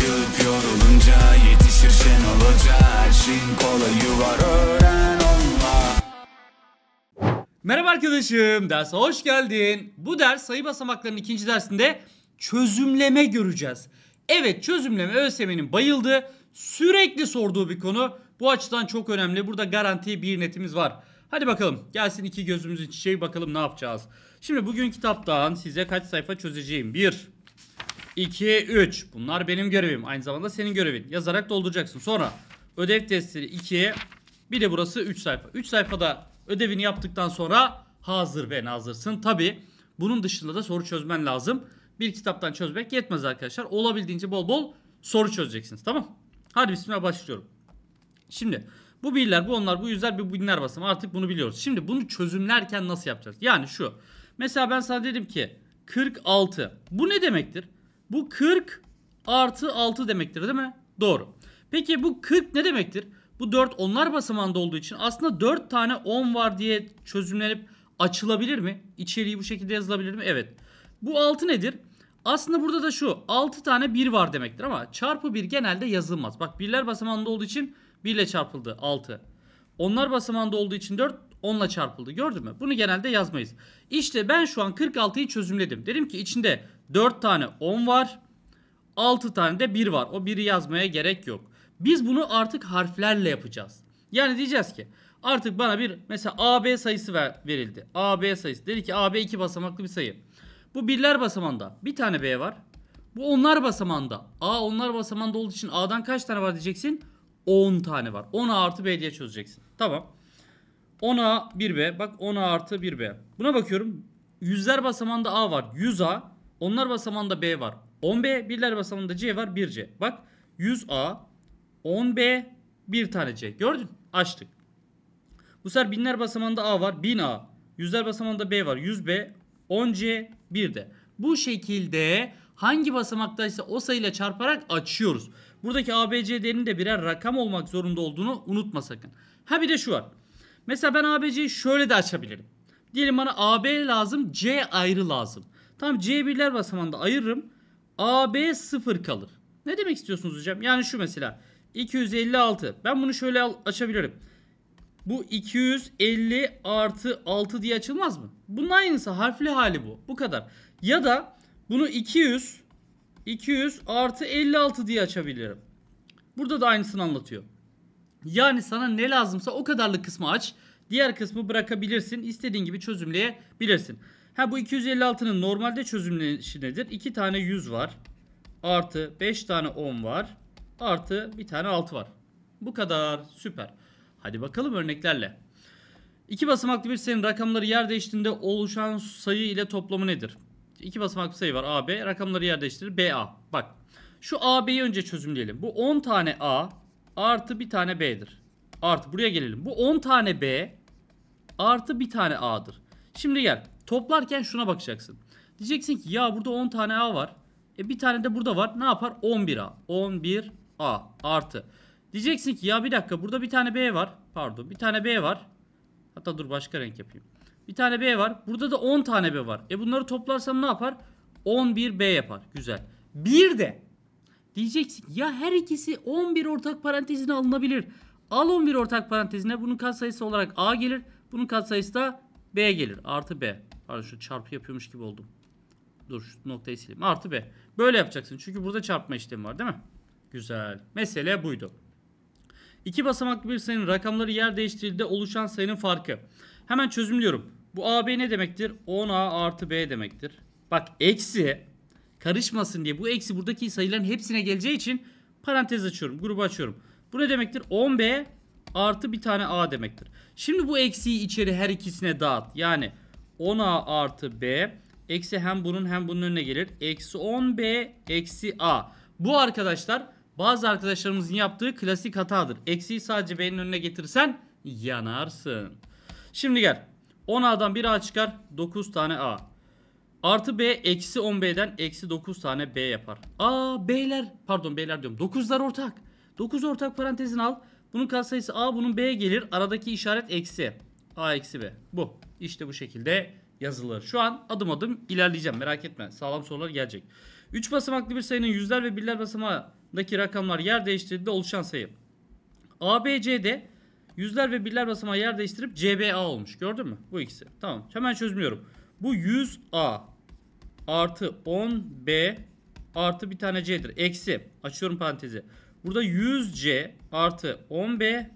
Çıkıp yorulunca yetişir şen olunca Her şeyin öğren onunla Merhaba arkadaşım, derse hoş geldin. Bu ders sayı basamaklarının ikinci dersinde çözümleme göreceğiz. Evet çözümleme ÖSYM'nin bayıldı. Sürekli sorduğu bir konu. Bu açıdan çok önemli. Burada garanti bir netimiz var. Hadi bakalım gelsin iki gözümüzün çiçeği bakalım ne yapacağız. Şimdi bugün kitaptan size kaç sayfa çözeceğim. 1, 2, 3. Bunlar benim görevim. Aynı zamanda senin görevin. Yazarak dolduracaksın. Sonra ödev testleri 2'ye bir de burası 3 sayfa. 3 sayfada ödevini yaptıktan sonra hazır ve nazırsın. Tabi bunun dışında da soru çözmen lazım. Bir kitaptan çözmek yetmez arkadaşlar. Olabildiğince bol bol soru çözeceksiniz. Tamam. Hadi bismillah başlıyorum. Şimdi bu birler, bu onlar, bu yüzler, bu binler basım. Artık bunu biliyoruz. Şimdi bunu çözümlerken nasıl yapacağız? Yani şu. Mesela ben sana dedim ki 46. Bu ne demektir? Bu 40 artı 6 demektir değil mi? Doğru. Peki bu 40 ne demektir? Bu 4 onlar basamağında olduğu için aslında 4 tane 10 var diye çözümlenip açılabilir mi? İçeriği bu şekilde yazılabilir mi? Evet. Bu 6 nedir? Aslında burada da şu 6 tane 1 var demektir ama çarpı 1 genelde yazılmaz. Bak birler basamağında olduğu için 1 ile çarpıldı 6. Onlar basamağında olduğu için 4 10 ile çarpıldı gördün mü? Bunu genelde yazmayız. İşte ben şu an 46'yı çözümledim. Dedim ki içinde 4 tane 10 var. 6 tane de 1 var. O 1'i yazmaya gerek yok. Biz bunu artık harflerle yapacağız. Yani diyeceğiz ki artık bana bir mesela AB sayısı ver, verildi. AB sayısı. Dedi ki AB 2 basamaklı bir sayı. Bu birler basamanda bir tane B var. Bu onlar basamanda. A onlar basamanda olduğu için A'dan kaç tane var diyeceksin? 10 tane var. 10A artı B diye çözeceksin. Tamam. 10A 1B. Bak 10A artı 1B. Buna bakıyorum. Yüzler basamanda A var. 100A. Onlar basamağında B var. 10B. Birler basamağında C var. 1C. Bak 100A 10B bir tane C. Gördün. Açtık. Bu sefer binler basamağında A var. 1000A. Yüzler basamağında B var. 100B 10C 1D. Bu şekilde hangi basamaktaysa o sayıyla çarparak açıyoruz. Buradaki ABC değerinin de birer rakam olmak zorunda olduğunu unutma sakın. Ha bir de şu var. Mesela ben ABC'yi şöyle de açabilirim. Diyelim bana AB lazım, C ayrı lazım. Tamam C1'ler basamağında ayırırım. AB 0 kalır. Ne demek istiyorsunuz hocam? Yani şu mesela 256. Ben bunu şöyle açabilirim. Bu 250 artı 6 diye açılmaz mı? Bunun aynısı harfli hali bu. Bu kadar. Ya da bunu 200 200 artı 56 diye açabilirim. Burada da aynısını anlatıyor. Yani sana ne lazımsa o kadarlık kısmı aç. Diğer kısmı bırakabilirsin. İstediğin gibi çözümleyebilirsin. Ha bu 256'nın normalde çözümlenişi nedir? 2 tane 100 var. Artı 5 tane 10 var. Artı bir tane 6 var. Bu kadar. Süper. Hadi bakalım örneklerle. İki basamaklı bir sayının rakamları yer değiştiğinde oluşan sayı ile toplamı nedir? İki basamaklı sayı var AB. Rakamları yer değiştirir BA. Bak şu AB'yi önce çözümleyelim. Bu 10 tane A artı bir tane B'dir. Artı buraya gelelim. Bu 10 tane B artı bir tane A'dır. Şimdi gel. Toplarken şuna bakacaksın. Diyeceksin ki ya burada 10 tane A var. E bir tane de burada var. Ne yapar? 11A. 11A artı. Diyeceksin ki ya bir dakika burada bir tane B var. Pardon bir tane B var. Hatta dur başka renk yapayım. Bir tane B var. Burada da 10 tane B var. E bunları toplarsam ne yapar? 11B yapar. Güzel. Bir de diyeceksin ya her ikisi 11 ortak parantezine alınabilir. Al 11 ortak parantezine bunun katsayısı olarak A gelir. Bunun katsayısı da B gelir. Artı B. Pardon şu çarpı yapıyormuş gibi oldum. Dur şu noktayı sileyim. Artı B. Böyle yapacaksın. Çünkü burada çarpma işlemi var değil mi? Güzel. Mesele buydu. İki basamaklı bir sayının rakamları yer değiştirdiğinde oluşan sayının farkı. Hemen çözümlüyorum. Bu AB ne demektir? 10A artı B demektir. Bak eksi karışmasın diye bu eksi buradaki sayıların hepsine geleceği için parantez açıyorum. Grubu açıyorum. Bu ne demektir? 10B artı bir tane A demektir. Şimdi bu eksiyi içeri her ikisine dağıt. Yani 10a artı b eksi hem bunun hem bunun önüne gelir. Eksi 10b eksi a. Bu arkadaşlar bazı arkadaşlarımızın yaptığı klasik hatadır. Eksiyi sadece b'nin önüne getirirsen yanarsın. Şimdi gel. 10a'dan 1a çıkar. 9 tane a. Artı b eksi 10b'den eksi 9 tane b yapar. Aa b'ler pardon b'ler diyorum. 9'lar ortak. 9 ortak parantezin al. Bunun katsayısı a bunun b gelir. Aradaki işaret eksi. a eksi b. Bu. İşte bu şekilde yazılır. Şu an adım adım ilerleyeceğim merak etme. Sağlam sorular gelecek. 3 basamaklı bir sayının yüzler ve birler basamağındaki rakamlar yer değiştirdiğinde oluşan sayı. ABC'de yüzler ve birler basamağı yer değiştirip CBA olmuş. Gördün mü? Bu ikisi. Tamam. Hemen çözmüyorum. Bu 100A artı 10B artı bir tane C'dir. Eksi. Açıyorum parantezi. Burada 100C artı 10B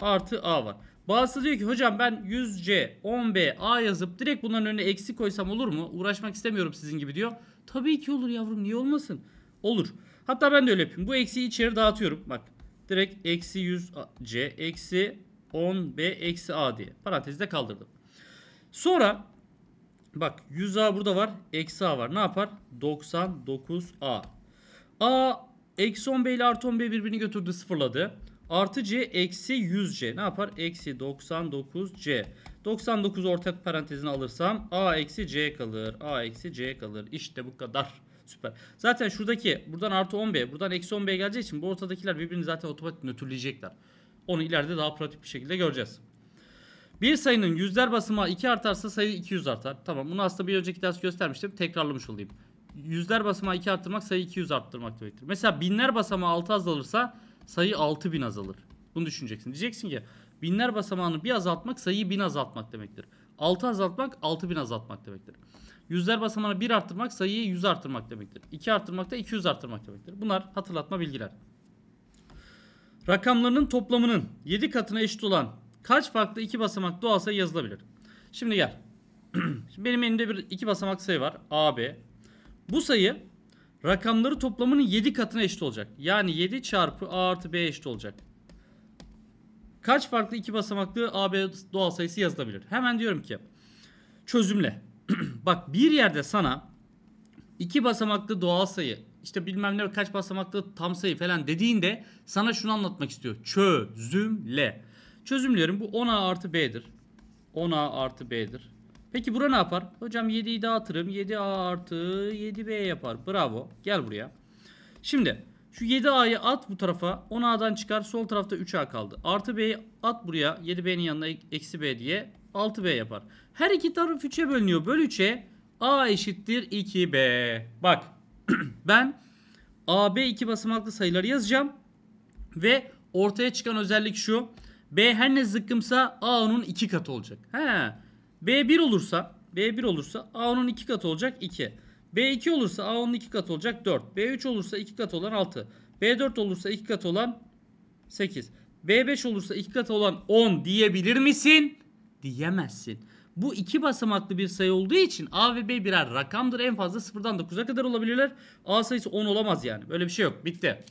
artı A var. Bazısı diyor ki hocam ben 100C, 10B, A yazıp direkt bunların önüne eksi koysam olur mu? Uğraşmak istemiyorum sizin gibi diyor. Tabii ki olur yavrum niye olmasın? Olur. Hatta ben de öyle yapayım. Bu eksiyi içeri dağıtıyorum. Bak direkt eksi 100C, eksi 10B, eksi A diye. Parantezde kaldırdım. Sonra bak 100A burada var. Eksi A var. Ne yapar? 99A. A eksi 10B ile artı 10B birbirini götürdü sıfırladı. Artı c eksi 100c ne yapar? Eksi 99c. 99 ortak parantezini alırsam a eksi c kalır. A eksi c kalır. İşte bu kadar. Süper. Zaten şuradaki buradan artı 10b buradan eksi 10b geleceği için bu ortadakiler birbirini zaten otomatik nötrleyecekler. Onu ileride daha pratik bir şekilde göreceğiz. Bir sayının yüzler basamağı 2 artarsa sayı 200 artar. Tamam bunu aslında bir önceki ders göstermiştim. Tekrarlamış olayım. Yüzler basamağı 2 arttırmak sayı 200 arttırmak demektir. Mesela binler basamağı 6 azalırsa sayı 6000 azalır. Bunu düşüneceksin. Diyeceksin ki binler basamağını bir azaltmak sayıyı 1000 azaltmak demektir. 6 azaltmak 6000 azaltmak demektir. Yüzler basamağını 1 arttırmak sayıyı 100 arttırmak demektir. 2 arttırmak da 200 arttırmak demektir. Bunlar hatırlatma bilgiler. Rakamlarının toplamının 7 katına eşit olan kaç farklı iki basamak doğal sayı yazılabilir? Şimdi gel. Şimdi benim elimde bir iki basamak sayı var. A, B. Bu sayı Rakamları toplamının 7 katına eşit olacak. Yani 7 çarpı A artı B eşit olacak. Kaç farklı iki basamaklı AB doğal sayısı yazılabilir? Hemen diyorum ki çözümle. Bak bir yerde sana iki basamaklı doğal sayı işte bilmem ne kaç basamaklı tam sayı falan dediğinde sana şunu anlatmak istiyor. Çözümle. Çözümlüyorum. Bu 10A artı B'dir. 10A artı B'dir. Peki bura ne yapar? Hocam 7'yi dağıtırım. 7A artı 7B yapar. Bravo. Gel buraya. Şimdi şu 7A'yı at bu tarafa. 10A'dan çıkar. Sol tarafta 3A kaldı. Artı B'yi at buraya. 7B'nin yanına eksi B diye. 6B yapar. Her iki taraf 3'e bölünüyor. Böl 3'e A eşittir 2B. Bak ben AB iki basamaklı sayıları yazacağım. Ve ortaya çıkan özellik şu. B her ne zıkkımsa A onun 2 katı olacak. He. B1 olursa B1 olursa A10'un 2 katı olacak 2. B2 olursa A10'un 2 katı olacak 4. B3 olursa 2 katı olan 6. B4 olursa 2 katı olan 8. B5 olursa 2 katı olan 10 diyebilir misin? Diyemezsin. Bu iki basamaklı bir sayı olduğu için A ve B birer rakamdır. En fazla 0'dan 9'a kadar olabilirler. A sayısı 10 olamaz yani. Böyle bir şey yok. Bitti.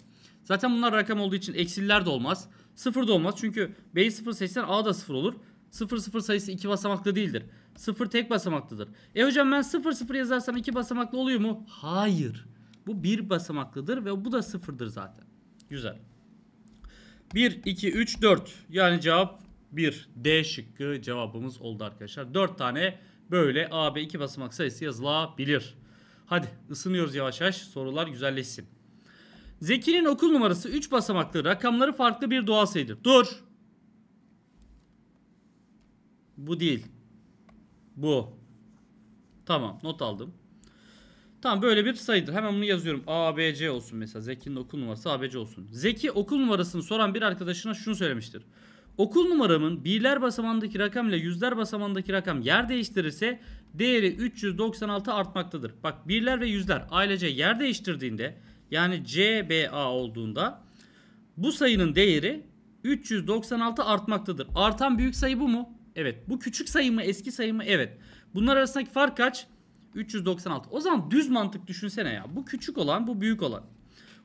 Zaten bunlar rakam olduğu için eksiller de olmaz. 0 da olmaz. Çünkü B'yi 0 seçsen A da 0 olur. 0-0 sayısı 2 basamaklı değildir. 0 tek basamaklıdır. E hocam ben 0-0 yazarsam 2 basamaklı oluyor mu? Hayır. Bu 1 basamaklıdır ve bu da 0'dır zaten. Güzel. 1, 2, 3, 4. Yani cevap 1. D şıkkı cevabımız oldu arkadaşlar. 4 tane böyle A AB 2 basamak sayısı yazılabilir. Hadi ısınıyoruz yavaş yavaş. Sorular güzelleşsin. Zeki'nin okul numarası 3 basamaklı rakamları farklı bir doğal sayıdır. Dur. Bu değil. Bu. Tamam not aldım. Tamam böyle bir sayıdır. Hemen bunu yazıyorum. A, B, C olsun mesela. Zeki'nin okul numarası A, B, C olsun. Zeki okul numarasını soran bir arkadaşına şunu söylemiştir. Okul numaramın birler basamandaki rakam ile yüzler basamandaki rakam yer değiştirirse değeri 396 artmaktadır. Bak birler ve yüzler ailece yer değiştirdiğinde yani C, B, A olduğunda bu sayının değeri 396 artmaktadır. Artan büyük sayı bu mu? Evet. Bu küçük sayı mı eski sayı mı? Evet. Bunlar arasındaki fark kaç? 396. O zaman düz mantık düşünsene ya. Bu küçük olan bu büyük olan.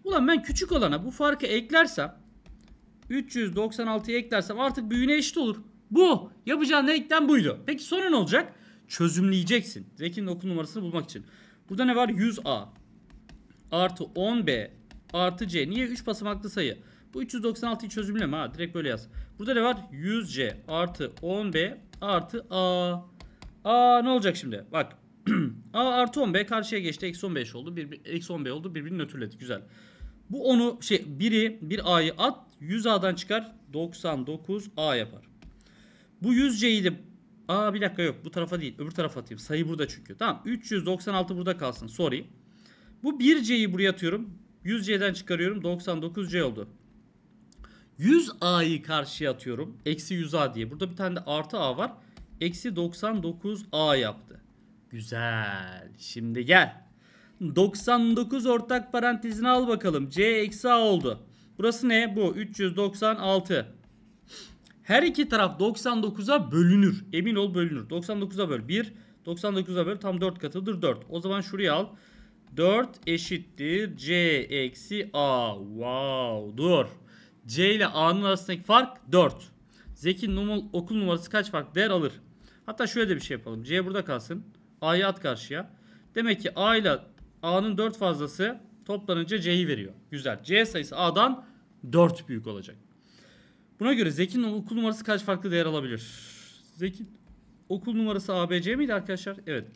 Ulan ben küçük olana bu farkı eklersem 396'yı eklersem artık büyüğüne eşit olur. Bu. Yapacağın denklem buydu. Peki sonra ne olacak? Çözümleyeceksin. Zeki'nin okul numarasını bulmak için. Burada ne var? 100A artı 10B artı C. Niye? 3 basamaklı sayı. Bu 396'yı çözümleme ha. Direkt böyle yaz. Burada ne var? 100C artı 10B artı A. A ne olacak şimdi? Bak. A artı 10B karşıya geçti. Eksi 15 oldu. Bir, bir, eksi 10B oldu. Birbirini nötrledi. Güzel. Bu onu şey biri bir A'yı at. 100 A'dan çıkar. 99 A yapar. Bu 100C'yi de Aa bir dakika yok. Bu tarafa değil. Öbür tarafa atayım. Sayı burada çünkü. Tamam. 396 burada kalsın. Sorry. Bu 1C'yi buraya atıyorum. 100C'den çıkarıyorum. 99C oldu. 100a'yı karşıya atıyorum. Eksi 100a diye. Burada bir tane de artı a var. Eksi 99a yaptı. Güzel. Şimdi gel. 99 ortak parantezini al bakalım. c eksi a oldu. Burası ne? Bu 396. Her iki taraf 99'a bölünür. Emin ol bölünür. 99'a böl 1. 99'a böl tam 4 katıdır 4. O zaman şuraya al. 4 eşittir c eksi a. Wow dur. C ile A'nın arasındaki fark 4. Zeki numul, okul numarası kaç fark değer alır? Hatta şöyle de bir şey yapalım. C burada kalsın. A'yı at karşıya. Demek ki A ile A'nın 4 fazlası toplanınca C'yi veriyor. Güzel. C sayısı A'dan 4 büyük olacak. Buna göre Zeki'nin okul numarası kaç farklı değer alabilir? Zeki okul numarası ABC miydi arkadaşlar? Evet.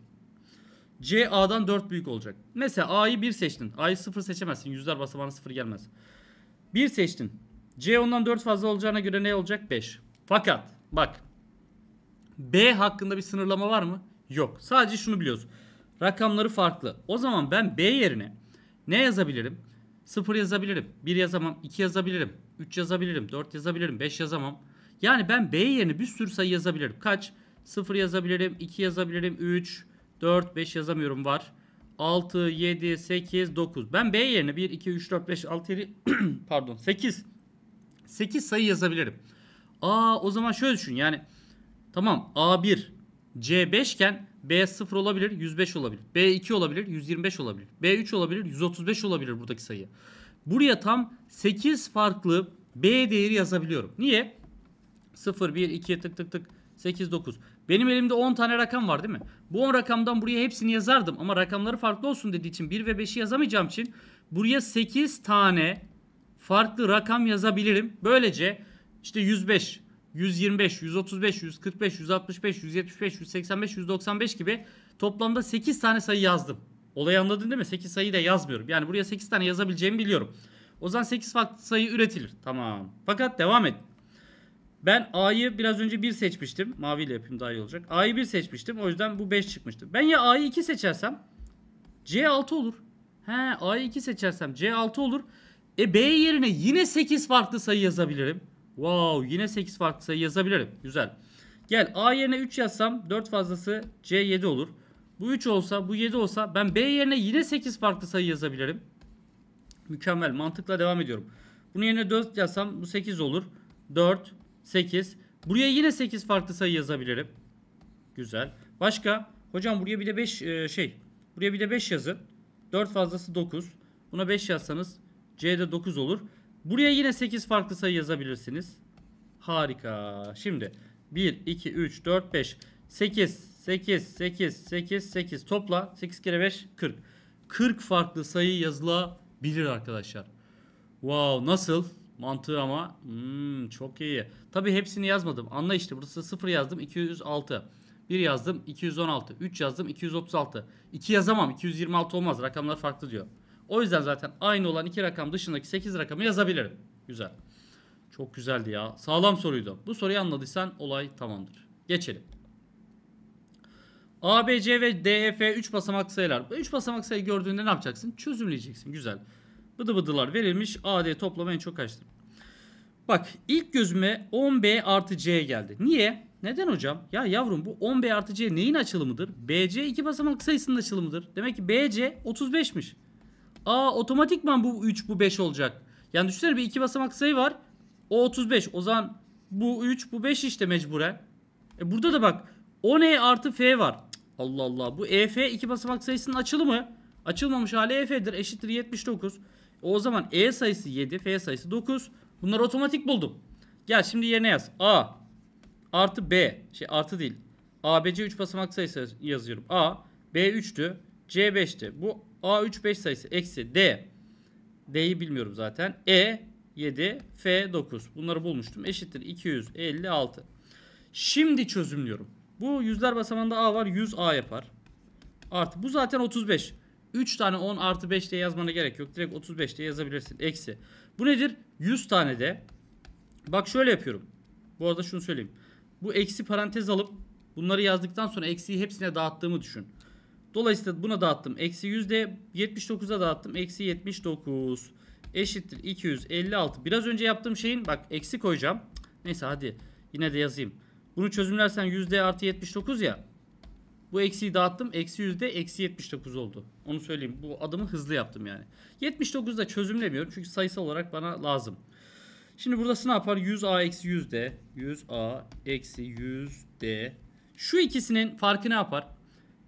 C A'dan 4 büyük olacak. Mesela A'yı 1 seçtin. A'yı 0 seçemezsin. Yüzler basamağına 0 gelmez. 1 seçtin. C ondan 4 fazla olacağına göre ne olacak? 5. Fakat bak B hakkında bir sınırlama var mı? Yok. Sadece şunu biliyoruz. Rakamları farklı. O zaman ben B yerine ne yazabilirim? 0 yazabilirim. 1 yazamam. 2 yazabilirim. 3 yazabilirim. 4 yazabilirim. 5 yazamam. Yani ben B yerine bir sürü sayı yazabilirim. Kaç? 0 yazabilirim. 2 yazabilirim. 3, 4, 5 yazamıyorum var. 6, 7, 8, 9. Ben B yerine 1, 2, 3, 4, 5, 6, 7, pardon 8 8 sayı yazabilirim. Aa o zaman şöyle düşün yani tamam A1 C5 iken B0 olabilir 105 olabilir. B2 olabilir 125 olabilir. B3 olabilir 135 olabilir buradaki sayı. Buraya tam 8 farklı B değeri yazabiliyorum. Niye? 0, 1, 2 tık tık tık 8, 9. Benim elimde 10 tane rakam var değil mi? Bu 10 rakamdan buraya hepsini yazardım ama rakamları farklı olsun dediği için 1 ve 5'i yazamayacağım için buraya 8 tane farklı rakam yazabilirim. Böylece işte 105, 125, 135, 145, 165, 175, 185, 195 gibi toplamda 8 tane sayı yazdım. Olayı anladın değil mi? 8 sayı da yazmıyorum. Yani buraya 8 tane yazabileceğimi biliyorum. O zaman 8 farklı sayı üretilir. Tamam. Fakat devam et. Ben A'yı biraz önce 1 seçmiştim. Maviyle yapayım daha iyi olacak. A'yı 1 seçmiştim. O yüzden bu 5 çıkmıştı. Ben ya A'yı 2 seçersem C6 olur. He A'yı 2 seçersem C6 olur. E B yerine yine 8 farklı sayı yazabilirim. Wow yine 8 farklı sayı yazabilirim. Güzel. Gel A yerine 3 yazsam 4 fazlası C 7 olur. Bu 3 olsa bu 7 olsa ben B yerine yine 8 farklı sayı yazabilirim. Mükemmel mantıkla devam ediyorum. Bunun yerine 4 yazsam bu 8 olur. 4, 8. Buraya yine 8 farklı sayı yazabilirim. Güzel. Başka? Hocam buraya bir de 5 e, şey. Buraya bir de 5 yazın. 4 fazlası 9. Buna 5 yazsanız C'de 9 olur. Buraya yine 8 farklı sayı yazabilirsiniz. Harika. Şimdi 1, 2, 3, 4, 5, 8, 8, 8, 8, 8 topla. 8 kere 5, 40. 40 farklı sayı yazılabilir arkadaşlar. Wow nasıl? Mantığı ama hmm, çok iyi. Tabi hepsini yazmadım. Anla işte burası 0 yazdım 206. 1 yazdım 216. 3 yazdım 236. 2 yazamam 226 olmaz rakamlar farklı diyor. O yüzden zaten aynı olan iki rakam dışındaki 8 rakamı yazabilirim. Güzel. Çok güzeldi ya. Sağlam soruydu. Bu soruyu anladıysan olay tamamdır. Geçelim. A, B, C ve D, E, F 3 basamak sayılar. 3 basamak sayı gördüğünde ne yapacaksın? Çözümleyeceksin. Güzel. Bıdı bıdılar verilmiş. A, D toplamı en çok kaçtır? Bak ilk gözüme 10B artı C geldi. Niye? Neden hocam? Ya yavrum bu 10B artı C neyin açılımıdır? BC 2 basamak sayısının açılımıdır. Demek ki BC 35'miş. Aa otomatikman bu 3 bu 5 olacak. Yani düşünsene bir iki basamak sayı var. O 35. O zaman bu 3 bu 5 işte mecburen. E burada da bak 10e artı f var. Cık, Allah Allah. Bu ef iki basamak sayısının açılımı. Açılmamış hali ef'dir. Eşittir 79. O zaman e sayısı 7, f sayısı 9. Bunları otomatik buldum. Gel şimdi yerine yaz. a artı b. Şey artı değil. a b c 3 basamak sayısı yazıyorum. a b 3'tü. c 5'ti. Bu A3 5 sayısı eksi D. D'yi bilmiyorum zaten. E 7 F 9. Bunları bulmuştum. Eşittir 256. Şimdi çözümlüyorum. Bu yüzler basamanda A var. 100 A yapar. Artı bu zaten 35. 3 tane 10 artı 5 diye yazmana gerek yok. Direkt 35 diye yazabilirsin. Eksi. Bu nedir? 100 tane de. Bak şöyle yapıyorum. Bu arada şunu söyleyeyim. Bu eksi parantez alıp bunları yazdıktan sonra eksiyi hepsine dağıttığımı düşün. Dolayısıyla buna dağıttım. Eksi %79'a dağıttım. Eksi 79 eşittir 256. Biraz önce yaptığım şeyin bak eksi koyacağım. Neyse hadi yine de yazayım. Bunu çözümlersen yüzde artı 79 ya. Bu eksiyi dağıttım. Eksi yüzde eksi 79 oldu. Onu söyleyeyim. Bu adımı hızlı yaptım yani. 79 da çözümlemiyorum. Çünkü sayısal olarak bana lazım. Şimdi burası ne yapar? 100a eksi 100d. 100a eksi 100d. Şu ikisinin farkı ne yapar?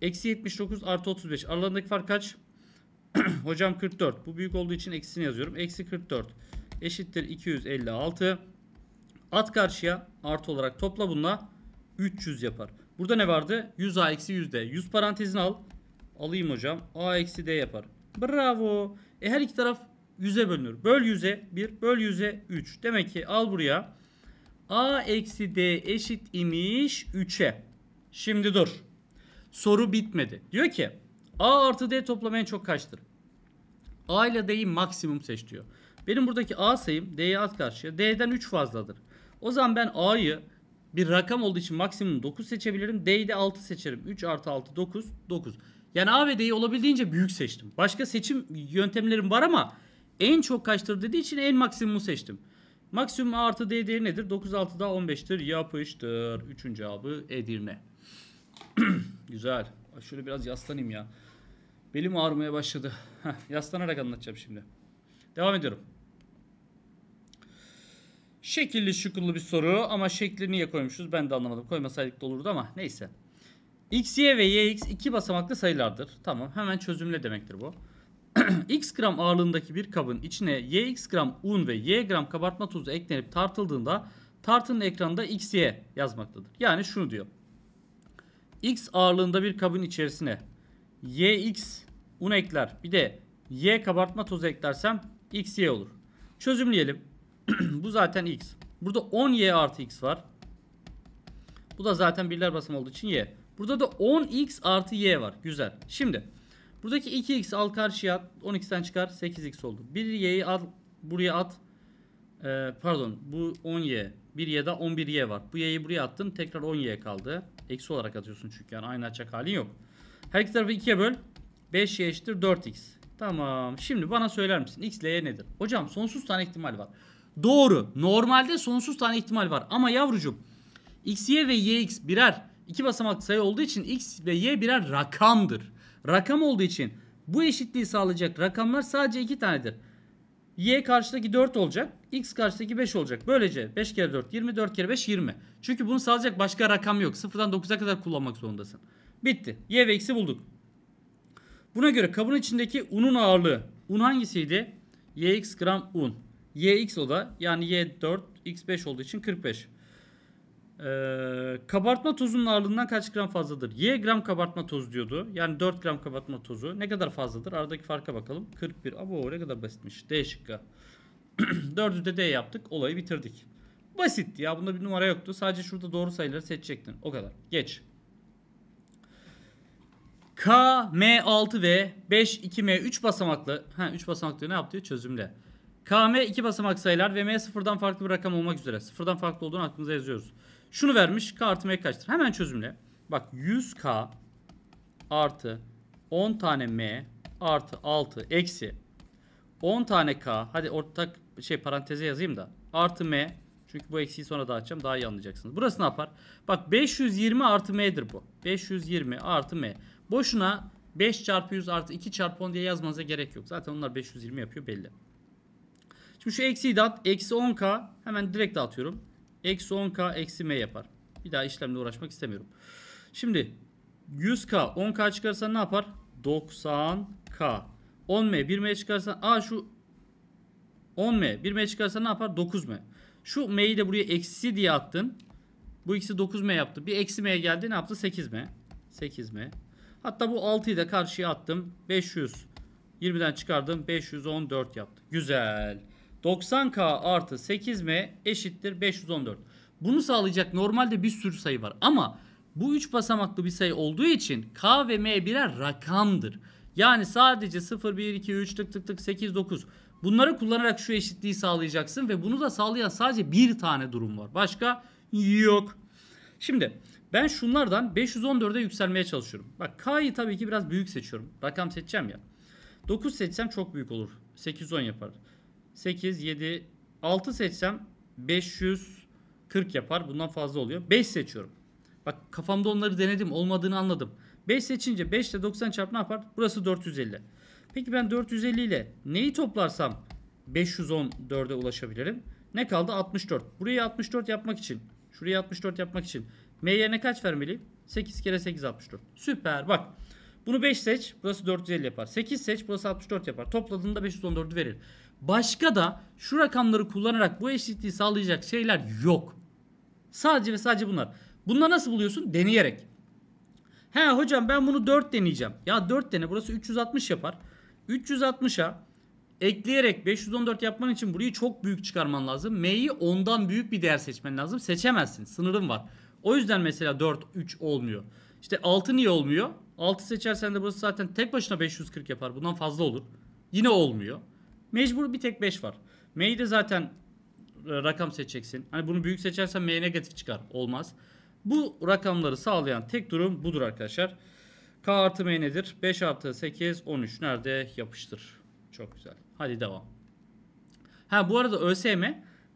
Eksi 79 artı 35. Aralarındaki fark kaç? Hocam 44. Bu büyük olduğu için eksisini yazıyorum. Eksi 44 eşittir 256. At karşıya artı olarak topla bununla 300 yapar. Burada ne vardı? 100A eksi 100D. 100 parantezini al. Alayım hocam. A eksi D yapar. Bravo. E her iki taraf 100'e bölünür. Böl 100'e 1, böl 100'e 3. Demek ki al buraya. A eksi D eşit imiş 3'e. Şimdi dur soru bitmedi. Diyor ki A artı D toplamı en çok kaçtır? A ile D'yi maksimum seç diyor. Benim buradaki A sayım D'ye at karşıya. D'den 3 fazladır. O zaman ben A'yı bir rakam olduğu için maksimum 9 seçebilirim. D'yi de 6 seçerim. 3 artı 6 9 9. Yani A ve D'yi olabildiğince büyük seçtim. Başka seçim yöntemlerim var ama en çok kaçtır dediği için en maksimumu seçtim. Maksimum A artı D değeri nedir? 9 6 daha 15'tir. Yapıştır. Üçüncü cevabı Edirne. Güzel. Şöyle biraz yaslanayım ya. Belim ağrımaya başladı. Heh, yaslanarak anlatacağım şimdi. Devam ediyorum. Şekilli şukullu bir soru ama şekli niye koymuşuz ben de anlamadım. Koymasaydık da olurdu ama neyse. X, Y ve YX iki basamaklı sayılardır. Tamam hemen çözümle demektir bu. X gram ağırlığındaki bir kabın içine y x gram un ve Y gram kabartma tuzu eklenip tartıldığında tartının x y yazmaktadır. Yani şunu diyor x ağırlığında bir kabın içerisine yx un ekler bir de y kabartma tozu eklersem y olur. Çözümleyelim. Bu zaten x. Burada 10y artı x var. Bu da zaten birler basım olduğu için y. Burada da 10x artı y var. Güzel. Şimdi buradaki 2x al karşıya at. 12'den çıkar. 8x oldu. 1y'yi al buraya at. Ee, pardon bu 10y. 1y da 11y var. Bu y'yi buraya attın tekrar 10y kaldı. Eksi olarak atıyorsun çünkü yani aynı açak halin yok. Her iki tarafı 2'ye böl. 5y eşittir 4x. Tamam. Şimdi bana söyler misin? X ile y nedir? Hocam sonsuz tane ihtimal var. Doğru. Normalde sonsuz tane ihtimal var. Ama yavrucuğum x, y ve y x birer iki basamaklı sayı olduğu için x ve y birer rakamdır. Rakam olduğu için bu eşitliği sağlayacak rakamlar sadece iki tanedir. Y karşıdaki 4 olacak. X karşıdaki 5 olacak. Böylece 5 kere 4 20, 4 kere 5 20. Çünkü bunu sağlayacak başka rakam yok. 0'dan 9'a kadar kullanmak zorundasın. Bitti. Y ve X'i bulduk. Buna göre kabın içindeki unun ağırlığı. Un hangisiydi? YX gram un. YX o da yani Y4, X5 olduğu için 45. Ee, kabartma tozunun ağırlığından kaç gram fazladır? Y gram kabartma tozu diyordu. Yani 4 gram kabartma tozu. Ne kadar fazladır? Aradaki farka bakalım. 41. Abo ne kadar basitmiş. D şıkkı. 4'ü de D yaptık. Olayı bitirdik. Basitti ya. Bunda bir numara yoktu. Sadece şurada doğru sayıları seçecektin. O kadar. Geç. K, M6 ve 5, 2, M3 basamaklı. Ha 3 basamaklı ne yaptı? Çözümle. KM 2 basamak sayılar ve M sıfırdan farklı bir rakam olmak üzere. Sıfırdan farklı olduğunu aklınıza yazıyoruz. Şunu vermiş. K artı M kaçtır? Hemen çözümle. Bak 100K artı 10 tane M artı 6 eksi 10 tane K. Hadi ortak şey paranteze yazayım da. Artı M. Çünkü bu eksiyi sonra dağıtacağım. Daha iyi anlayacaksınız. Burası ne yapar? Bak 520 artı M'dir bu. 520 artı M. Boşuna 5 çarpı 100 artı 2 çarpı 10 diye yazmanıza gerek yok. Zaten onlar 520 yapıyor belli. Şimdi şu eksiyi dağıt. Eksi 10K. Hemen direkt dağıtıyorum. Eksi 10K eksi M yapar. Bir daha işlemle uğraşmak istemiyorum. Şimdi 100K 10K çıkarsan ne yapar? 90K. 10M 1M çıkarsan a şu 10M 1M çıkarsan ne yapar? 9M. Şu M'yi de buraya eksi diye attın. Bu ikisi 9M yaptı. Bir eksi M geldi ne yaptı? 8M. 8M. Hatta bu 6'yı da karşıya attım. 500. 20'den çıkardım. 514 yaptı. Güzel. 90K artı 8M eşittir 514. Bunu sağlayacak normalde bir sürü sayı var ama bu 3 basamaklı bir sayı olduğu için K ve M birer rakamdır. Yani sadece 0, 1, 2, 3, tık tık tık 8, 9. Bunları kullanarak şu eşitliği sağlayacaksın ve bunu da sağlayan sadece bir tane durum var. Başka yok. Şimdi ben şunlardan 514'e yükselmeye çalışıyorum. Bak K'yı tabii ki biraz büyük seçiyorum. Rakam seçeceğim ya. 9 seçsem çok büyük olur. 8, 10 yapar. 8, 7, 6 seçsem 540 yapar. Bundan fazla oluyor. 5 seçiyorum. Bak kafamda onları denedim. Olmadığını anladım. 5 seçince 5 ile 90 çarp ne yapar? Burası 450. Peki ben 450 ile neyi toplarsam 514'e ulaşabilirim? Ne kaldı? 64. Burayı 64 yapmak için. Şurayı 64 yapmak için. M'ye ne kaç vermeliyim? 8 kere 8 64. Süper. Bak. Bunu 5 seç. Burası 450 yapar. 8 seç. Burası 64 yapar. Topladığında 514'ü verir. Başka da şu rakamları kullanarak bu eşitliği sağlayacak şeyler yok. Sadece ve sadece bunlar. Bunları nasıl buluyorsun? Deneyerek. He hocam ben bunu 4 deneyeceğim. Ya 4 dene burası 360 yapar. 360'a ekleyerek 514 yapman için burayı çok büyük çıkarman lazım. M'yi 10'dan büyük bir değer seçmen lazım. Seçemezsin. Sınırın var. O yüzden mesela 4, 3 olmuyor. İşte 6 niye olmuyor? 6 seçersen de burası zaten tek başına 540 yapar. Bundan fazla olur. Yine olmuyor. Mecbur bir tek 5 var. M'yi de zaten e, rakam seçeceksin. Hani bunu büyük seçersen M negatif çıkar. Olmaz. Bu rakamları sağlayan tek durum budur arkadaşlar. K artı M nedir? 5 artı 8 13. Nerede? Yapıştır. Çok güzel. Hadi devam. Ha bu arada ÖSM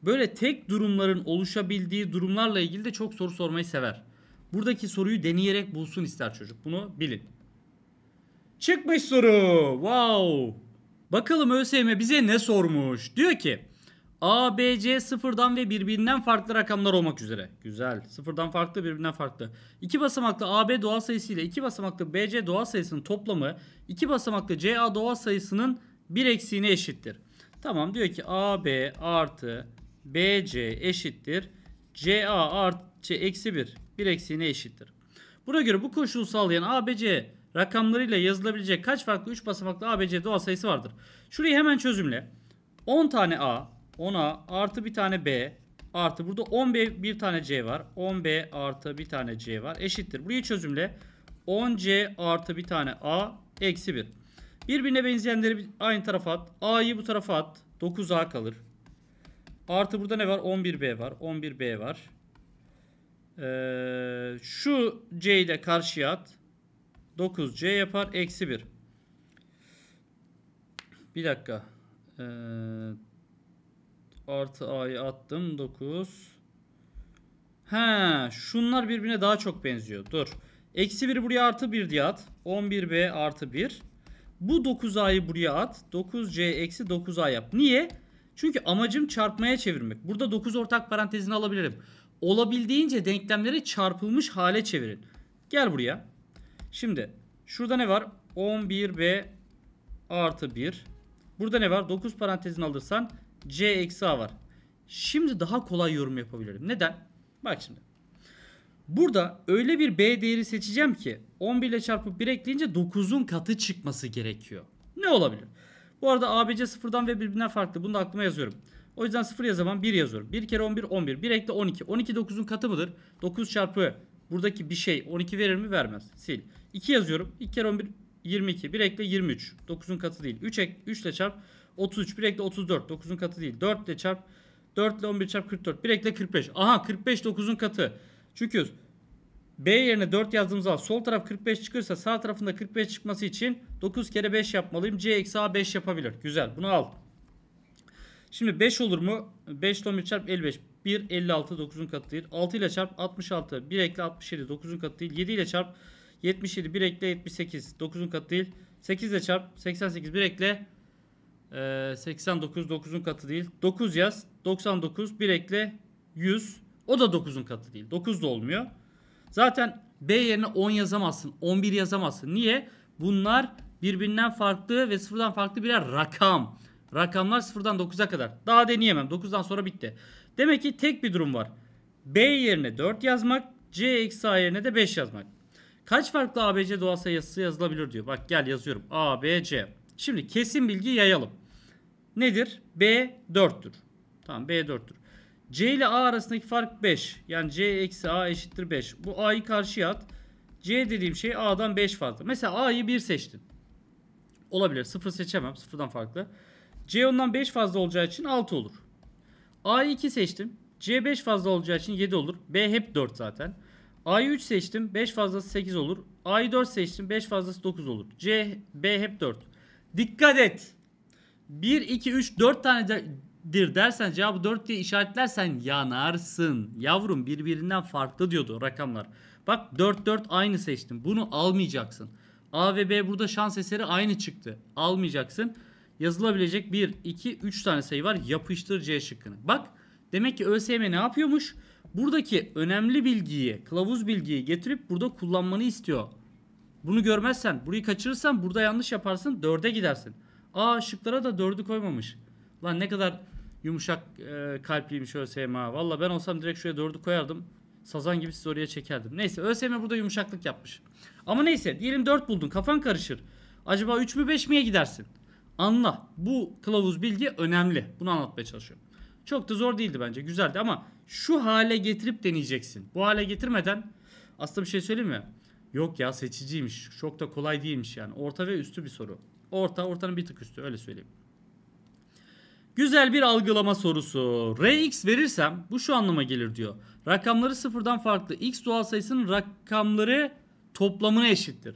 böyle tek durumların oluşabildiği durumlarla ilgili de çok soru sormayı sever. Buradaki soruyu deneyerek bulsun ister çocuk. Bunu bilin. Çıkmış soru. Wow. Bakalım ÖSYM bize ne sormuş? Diyor ki A, B, C sıfırdan ve birbirinden farklı rakamlar olmak üzere. Güzel. Sıfırdan farklı birbirinden farklı. İki basamaklı AB doğal sayısı ile iki basamaklı BC doğal sayısının toplamı iki basamaklı CA doğal sayısının bir eksiğine eşittir. Tamam diyor ki AB artı BC eşittir. CA artı eksi bir Bir eksiğine eşittir. Buna göre bu koşulu sağlayan ABC rakamlarıyla yazılabilecek kaç farklı 3 basamaklı ABC doğal sayısı vardır? Şurayı hemen çözümle. 10 tane A, 10A artı bir tane B artı burada 10B bir tane C var. 10B artı bir tane C var. Eşittir. Burayı çözümle. 10C artı bir tane A eksi 1. Birbirine benzeyenleri aynı tarafa at. A'yı bu tarafa at. 9A kalır. Artı burada ne var? 11B var. 11B var. Ee, şu C'yi de karşıya at. 9C yapar. Eksi 1. Bir dakika. Ee, artı A'yı attım. 9. Ha, şunlar birbirine daha çok benziyor. Dur. Eksi 1 buraya artı 1 diye at. 11B artı 1. Bu 9A'yı buraya at. 9C eksi 9A yap. Niye? Çünkü amacım çarpmaya çevirmek. Burada 9 ortak parantezini alabilirim. Olabildiğince denklemleri çarpılmış hale çevirin. Gel buraya. Şimdi şurada ne var? 11B artı 1. Burada ne var? 9 parantezin alırsan C eksi A var. Şimdi daha kolay yorum yapabilirim. Neden? Bak şimdi. Burada öyle bir B değeri seçeceğim ki 11 ile çarpıp 1 ekleyince 9'un katı çıkması gerekiyor. Ne olabilir? Bu arada ABC sıfırdan ve birbirinden farklı. Bunu da aklıma yazıyorum. O yüzden sıfır yazamam 1 yazıyorum. 1 kere 11 11. 1 ekle 12. 12 9'un katı mıdır? 9 çarpı Buradaki bir şey 12 verir mi? Vermez. Sil. 2 yazıyorum. 2 kere 11 22. 1 ekle 23. 9'un katı değil. 3 ek 3 ile çarp 33. 1 ekle 34. 9'un katı değil. 4 ile çarp 4 ile 11 çarp 44. 1 ekle 45. Aha 45 9'un katı. Çünkü B yerine 4 yazdığımız zaman sol taraf 45 çıkıyorsa sağ tarafında 45 çıkması için 9 kere 5 yapmalıyım. C eksi A 5 yapabilir. Güzel. Bunu al. Şimdi 5 olur mu? 5 ile 11 çarp 55. 1 56 9'un katı değil. 6 ile çarp 66 1 ekle 67 9'un katı değil. 7 ile çarp 77 1 ekle 78 9'un katı değil. 8 ile çarp 88 1 ekle 89 e, 9'un katı değil. 9 yaz 99 1 ekle 100 o da 9'un katı değil. 9 da olmuyor. Zaten B yerine 10 yazamazsın. 11 yazamazsın. Niye? Bunlar birbirinden farklı ve sıfırdan farklı birer rakam. Rakamlar sıfırdan 9'a kadar. Daha deneyemem. 9'dan sonra bitti. Demek ki tek bir durum var. B yerine 4 yazmak, C eksi A yerine de 5 yazmak. Kaç farklı ABC doğal sayısı yazılabilir diyor. Bak gel yazıyorum. A, B, C. Şimdi kesin bilgi yayalım. Nedir? B 4'tür. Tamam B 4'tür. C ile A arasındaki fark 5. Yani C eksi A eşittir 5. Bu A'yı karşıya at. C dediğim şey A'dan 5 fazla. Mesela A'yı 1 seçtin. Olabilir. 0 seçemem. 0'dan farklı. C ondan 5 fazla olacağı için 6 olur. A2 seçtim. C5 fazla olacağı için 7 olur. B hep 4 zaten. A 3 seçtim. 5 fazlası 8 olur. A 4 seçtim. 5 fazlası 9 olur. C, B hep 4. Dikkat et. 1, 2, 3, 4 tanedir dersen cevabı 4 diye işaretlersen yanarsın. Yavrum birbirinden farklı diyordu rakamlar. Bak 4, 4 aynı seçtim. Bunu almayacaksın. A ve B burada şans eseri aynı çıktı. Almayacaksın yazılabilecek 1, 2, 3 tane sayı var. Yapıştır C şıkkını. Bak demek ki ÖSYM ne yapıyormuş? Buradaki önemli bilgiyi, kılavuz bilgiyi getirip burada kullanmanı istiyor. Bunu görmezsen, burayı kaçırırsan burada yanlış yaparsın, 4'e gidersin. Aa şıklara da 4'ü koymamış. Lan ne kadar yumuşak e, kalpliymiş ÖSYM ha. Valla ben olsam direkt şuraya 4'ü koyardım. Sazan gibi sizi oraya çekerdim. Neyse ÖSYM burada yumuşaklık yapmış. Ama neyse diyelim 4 buldun kafan karışır. Acaba 3 mü 5 miye gidersin? Anla. Bu kılavuz bilgi önemli. Bunu anlatmaya çalışıyorum. Çok da zor değildi bence. Güzeldi ama şu hale getirip deneyeceksin. Bu hale getirmeden aslında bir şey söyleyeyim mi? Yok ya seçiciymiş. Çok da kolay değilmiş yani. Orta ve üstü bir soru. Orta, ortanın bir tık üstü öyle söyleyeyim. Güzel bir algılama sorusu. Rx verirsem bu şu anlama gelir diyor. Rakamları sıfırdan farklı. X doğal sayısının rakamları toplamına eşittir.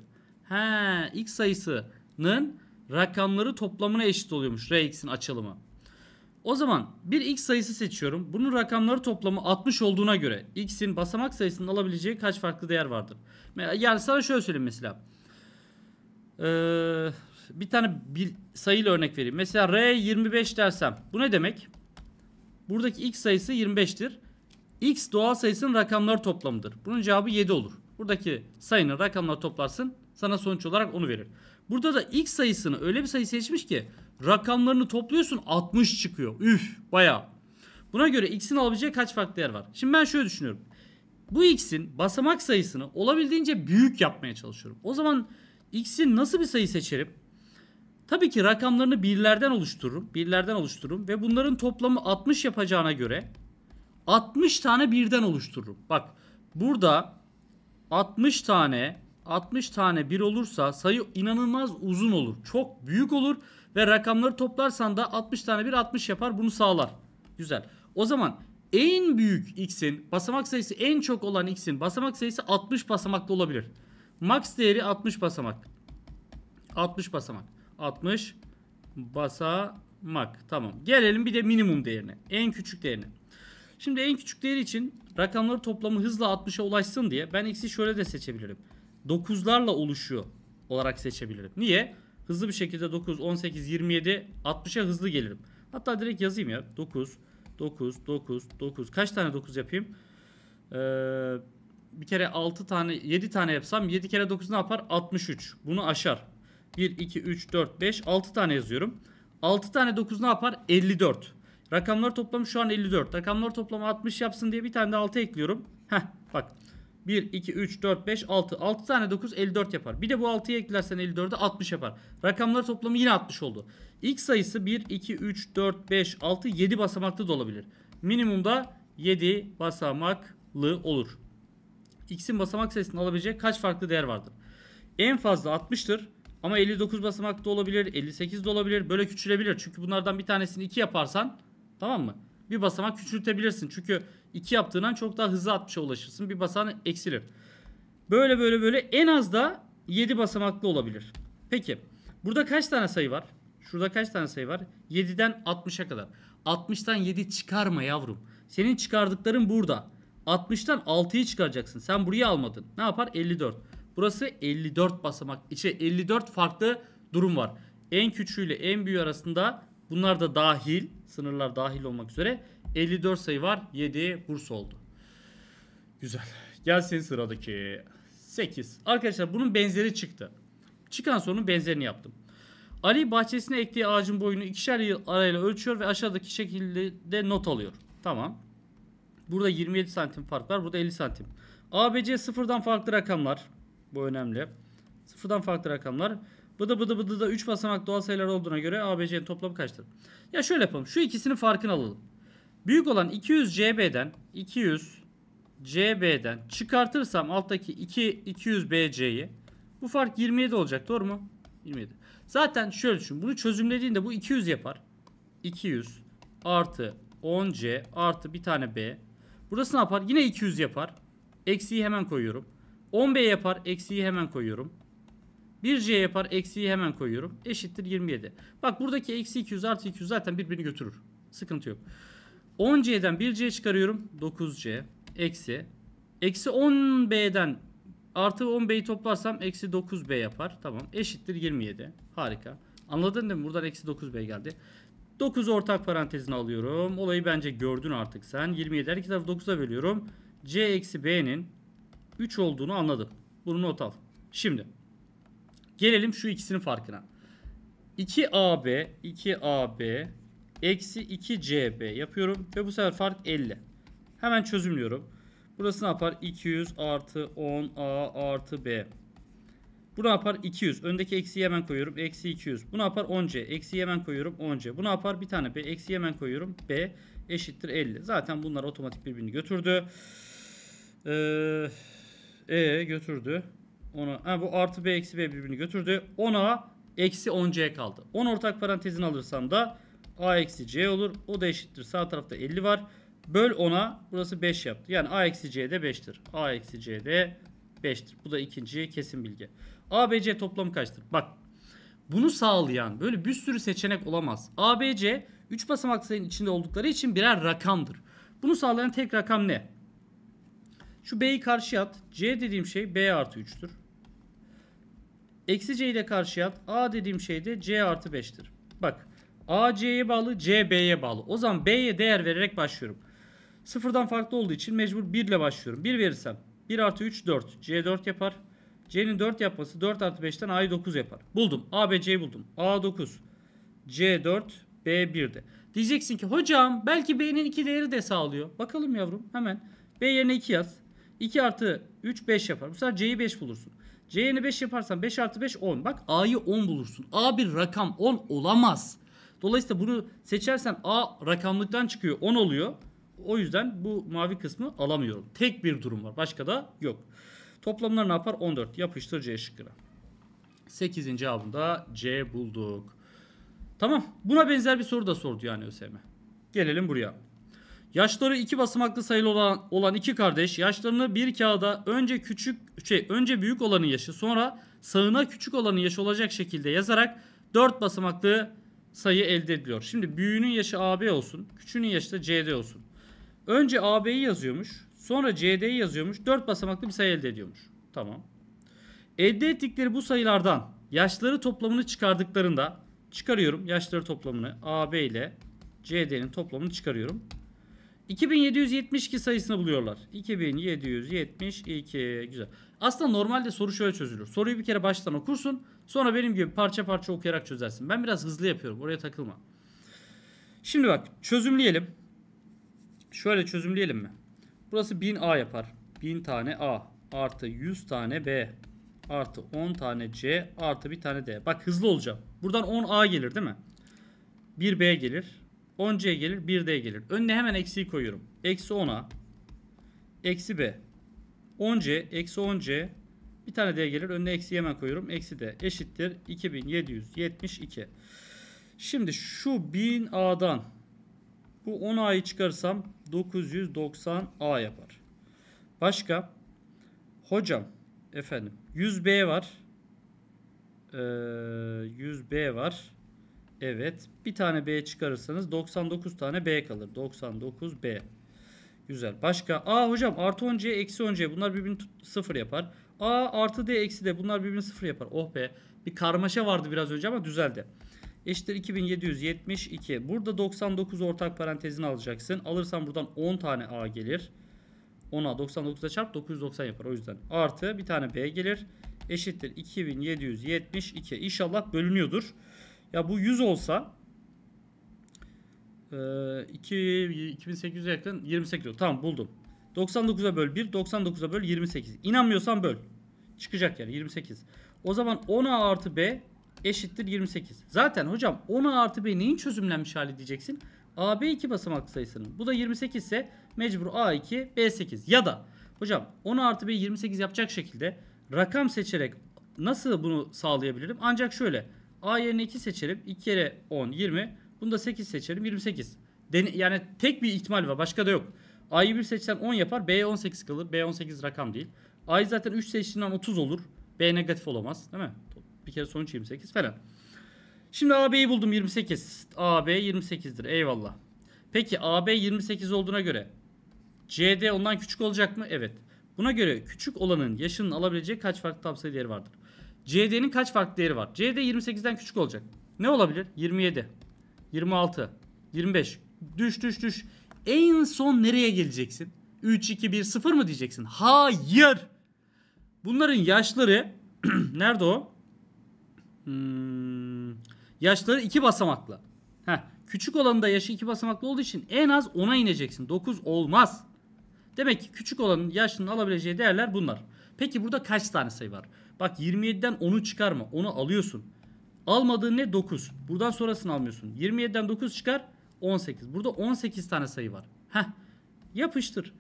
He, X sayısının rakamları toplamına eşit oluyormuş Rx'in açılımı. O zaman bir x sayısı seçiyorum. Bunun rakamları toplamı 60 olduğuna göre x'in basamak sayısının alabileceği kaç farklı değer vardır? Yani sana şöyle söyleyeyim mesela. Ee, bir tane bir sayıyla örnek vereyim. Mesela R 25 dersem bu ne demek? Buradaki x sayısı 25'tir. X doğal sayısının rakamları toplamıdır. Bunun cevabı 7 olur. Buradaki sayının rakamları toplarsın sana sonuç olarak onu verir. Burada da x sayısını öyle bir sayı seçmiş ki rakamlarını topluyorsun 60 çıkıyor. Üf baya. Buna göre x'in alabileceği kaç farklı yer var? Şimdi ben şöyle düşünüyorum. Bu x'in basamak sayısını olabildiğince büyük yapmaya çalışıyorum. O zaman x'in nasıl bir sayı seçerim? Tabii ki rakamlarını birlerden oluştururum. Birlerden oluştururum ve bunların toplamı 60 yapacağına göre 60 tane birden oluştururum. Bak burada 60 tane 60 tane 1 olursa sayı inanılmaz uzun olur. Çok büyük olur ve rakamları toplarsan da 60 tane 1 60 yapar bunu sağlar. Güzel. O zaman en büyük x'in basamak sayısı en çok olan x'in basamak sayısı 60 basamaklı olabilir. Max değeri 60 basamak. 60 basamak. 60 basamak. Tamam. Gelelim bir de minimum değerine. En küçük değerine. Şimdi en küçük değer için rakamları toplamı hızla 60'a ulaşsın diye ben x'i şöyle de seçebilirim. 9'larla oluşuyor olarak seçebilirim. Niye? Hızlı bir şekilde 9, 18, 27, 60'a hızlı gelirim. Hatta direkt yazayım ya. 9, 9, 9, 9. Kaç tane 9 yapayım? Ee, bir kere 6 tane, 7 tane yapsam 7 kere 9 ne yapar? 63. Bunu aşar. 1, 2, 3, 4, 5, 6 tane yazıyorum. 6 tane 9 ne yapar? 54. Rakamlar toplamı şu an 54. Rakamlar toplamı 60 yapsın diye bir tane de 6 ekliyorum. Heh bak. 1, 2, 3, 4, 5, 6. 6 tane 9 54 yapar. Bir de bu 6'yı eklersen 54'e 60 yapar. Rakamlar toplamı yine 60 oldu. X sayısı 1, 2, 3, 4, 5, 6, 7 basamaklı da olabilir. Minimumda 7 basamaklı olur. X'in basamak sayısını alabilecek kaç farklı değer vardır? En fazla 60'tır. Ama 59 basamaklı olabilir, 58 de olabilir. Böyle küçülebilir. Çünkü bunlardan bir tanesini 2 yaparsan tamam mı? bir basamak küçültebilirsin. Çünkü iki yaptığından çok daha hızlı 60'a ulaşırsın. Bir basamak eksilir. Böyle böyle böyle en az da 7 basamaklı olabilir. Peki burada kaç tane sayı var? Şurada kaç tane sayı var? 7'den 60'a kadar. 60'tan 7 çıkarma yavrum. Senin çıkardıkların burada. 60'tan 6'yı çıkaracaksın. Sen burayı almadın. Ne yapar? 54. Burası 54 basamak. İçe 54 farklı durum var. En küçüğüyle en büyüğü arasında Bunlar da dahil, sınırlar dahil olmak üzere 54 sayı var. 7 burs oldu. Güzel. Gelsin sıradaki 8. Arkadaşlar bunun benzeri çıktı. Çıkan sorunun benzerini yaptım. Ali bahçesine ektiği ağacın boyunu ikişer yıl arayla ölçüyor ve aşağıdaki şekilde not alıyor. Tamam. Burada 27 santim fark var. Burada 50 santim. ABC sıfırdan farklı rakamlar. Bu önemli. Sıfırdan farklı rakamlar. Bıdı bıdı bıdı da 3 basamak doğal sayılar olduğuna göre ABC'nin toplamı kaçtır? Ya şöyle yapalım. Şu ikisinin farkını alalım. Büyük olan 200 CB'den 200 CB'den çıkartırsam alttaki 2 200 BC'yi bu fark 27 olacak doğru mu? 27. Zaten şöyle düşün. Bunu çözümlediğinde bu 200 yapar. 200 artı 10C artı bir tane B. Burası ne yapar? Yine 200 yapar. Eksiyi hemen koyuyorum. 10B yapar. Eksiyi hemen koyuyorum. 1 C yapar eksiyi hemen koyuyorum. Eşittir 27. Bak buradaki eksi 200 artı 200 zaten birbirini götürür. Sıkıntı yok. 10C'den 1C çıkarıyorum. 9C eksi. Eksi 10B'den artı 10B'yi toplarsam eksi 9B yapar. Tamam eşittir 27. Harika. Anladın değil mi? Buradan eksi 9B geldi. 9 ortak parantezini alıyorum. Olayı bence gördün artık sen. 27 her iki tarafı 9'a bölüyorum. C eksi B'nin 3 olduğunu anladım. Bunu not al. Şimdi Gelelim şu ikisinin farkına. 2AB, 2AB, eksi 2CB yapıyorum ve bu sefer fark 50. Hemen çözümlüyorum. Burası ne yapar? 200 artı 10A artı B. Bu ne yapar? 200. Öndeki eksiyi hemen koyuyorum. Eksi 200. Bu ne yapar? 10C. Eksiyi hemen koyuyorum. 10C. Bu ne yapar? Bir tane B. Eksiyi hemen koyuyorum. B eşittir 50. Zaten bunlar otomatik birbirini götürdü. Ee, e götürdü. 10'a ha, bu artı B eksi B birbirini götürdü. 10 eksi 10C kaldı. 10 ortak parantezin alırsam da A eksi C olur. O da eşittir. Sağ tarafta 50 var. Böl 10'a burası 5 yaptı. Yani A eksi C de 5'tir. A eksi C de 5'tir. Bu da ikinci kesin bilgi. A, B, C toplamı kaçtır? Bak bunu sağlayan böyle bir sürü seçenek olamaz. A, B, C 3 basamak sayının içinde oldukları için birer rakamdır. Bunu sağlayan tek rakam ne? Şu B'yi karşıya at. C dediğim şey B artı 3'tür. Eksi C ile karşıya at. A dediğim şey de C artı 5'tir. Bak A C'ye bağlı C B'ye bağlı. O zaman B'ye değer vererek başlıyorum. Sıfırdan farklı olduğu için mecbur 1 ile başlıyorum. 1 verirsem 1 artı 3 4. C 4 yapar. C'nin 4 yapması 4 artı 5'ten A'yı 9 yapar. Buldum. A, B, C'yi buldum. A 9. C 4. B 1'de. Diyeceksin ki hocam belki B'nin 2 değeri de sağlıyor. Bakalım yavrum hemen. B yerine 2 yaz. 2 artı 3 5 yapar. Bu sefer C'yi 5 bulursun. C yerine 5 yaparsan 5 artı 5 10. Bak A'yı 10 bulursun. A bir rakam 10 olamaz. Dolayısıyla bunu seçersen A rakamlıktan çıkıyor 10 oluyor. O yüzden bu mavi kısmı alamıyorum. Tek bir durum var. Başka da yok. Toplamlar ne yapar? 14. Yapıştır C şıkkına. 8. cevabında C bulduk. Tamam. Buna benzer bir soru da sordu yani ÖSYM. Gelelim buraya. Yaşları iki basamaklı sayılı olan, olan iki kardeş yaşlarını bir kağıda önce küçük şey önce büyük olanın yaşı sonra sağına küçük olanın yaşı olacak şekilde yazarak dört basamaklı sayı elde ediliyor. Şimdi büyüğünün yaşı AB olsun, küçüğünün yaşı da CD olsun. Önce AB'yi yazıyormuş, sonra CD'yi yazıyormuş, dört basamaklı bir sayı elde ediyormuş. Tamam. Elde ettikleri bu sayılardan yaşları toplamını çıkardıklarında çıkarıyorum yaşları toplamını AB ile CD'nin toplamını çıkarıyorum. 2772 sayısını buluyorlar. 2772 güzel. Aslında normalde soru şöyle çözülür. Soruyu bir kere baştan okursun. Sonra benim gibi parça parça okuyarak çözersin. Ben biraz hızlı yapıyorum. Oraya takılma. Şimdi bak çözümleyelim. Şöyle çözümleyelim mi? Burası 1000A yapar. 1000 tane A artı 100 tane B artı 10 tane C artı bir tane D. Bak hızlı olacağım. Buradan 10A gelir değil mi? 1B gelir. 10C gelir 1D gelir. Önüne hemen eksiyi koyuyorum. Eksi 10a, eksi B 10C eksi 10C bir tane D gelir. Önüne eksi hemen koyuyorum. Eksi D eşittir 2772. Şimdi şu 1000A'dan bu 10A'yı çıkarırsam 990A yapar. Başka hocam efendim 100B var. Ee, 100B var. Evet. Bir tane B çıkarırsanız 99 tane B kalır. 99 B. Güzel. Başka? A hocam artı 10C eksi 10C bunlar birbirini sıfır yapar. A artı D eksi D bunlar birbirini sıfır yapar. Oh be. Bir karmaşa vardı biraz önce ama düzeldi. Eşittir 2772. Burada 99 ortak parantezini alacaksın. Alırsan buradan 10 tane A gelir. 10'a 99'a çarp 990 yapar. O yüzden artı bir tane B gelir. Eşittir 2772. İnşallah bölünüyordur. Ya bu 100 olsa e, 2, 2800'e yakın 28 olur. Tamam buldum. 99'a böl 1, 99'a böl 28. İnanmıyorsan böl. Çıkacak yani 28. O zaman 10A artı B eşittir 28. Zaten hocam 10A artı B neyin çözümlenmiş hali diyeceksin. AB 2 basamak sayısının. Bu da 28 ise mecbur A2, B8. Ya da hocam 10 artı B 28 yapacak şekilde rakam seçerek nasıl bunu sağlayabilirim? Ancak şöyle A yerine 2 seçelim. 2 kere 10 20. Bunu da 8 seçelim. 28. Den yani tek bir ihtimal var. Başka da yok. A'yı 1 seçsen 10 yapar. B'ye 18 kalır. B 18 rakam değil. A'yı zaten 3 seçtiğinden 30 olur. B negatif olamaz. Değil mi? Bir kere sonuç 28 falan. Şimdi AB'yi buldum 28. AB 28'dir. Eyvallah. Peki AB 28 olduğuna göre CD ondan küçük olacak mı? Evet. Buna göre küçük olanın yaşının alabileceği kaç farklı tavsiye değeri vardır? CD'nin kaç farklı değeri var? CD 28'den küçük olacak. Ne olabilir? 27, 26, 25. Düş düş düş. En son nereye geleceksin? 3, 2, 1, 0 mı diyeceksin? Hayır. Bunların yaşları nerede o? Hmm, yaşları 2 basamaklı. Heh, küçük olanında yaşı 2 basamaklı olduğu için en az 10'a ineceksin. 9 olmaz. Demek ki küçük olanın yaşının alabileceği değerler bunlar. Peki burada kaç tane sayı var? Bak 27'den 10'u çıkarma. Onu alıyorsun. Almadığın ne? 9. Buradan sonrasını almıyorsun. 27'den 9 çıkar. 18. Burada 18 tane sayı var. Heh. Yapıştır.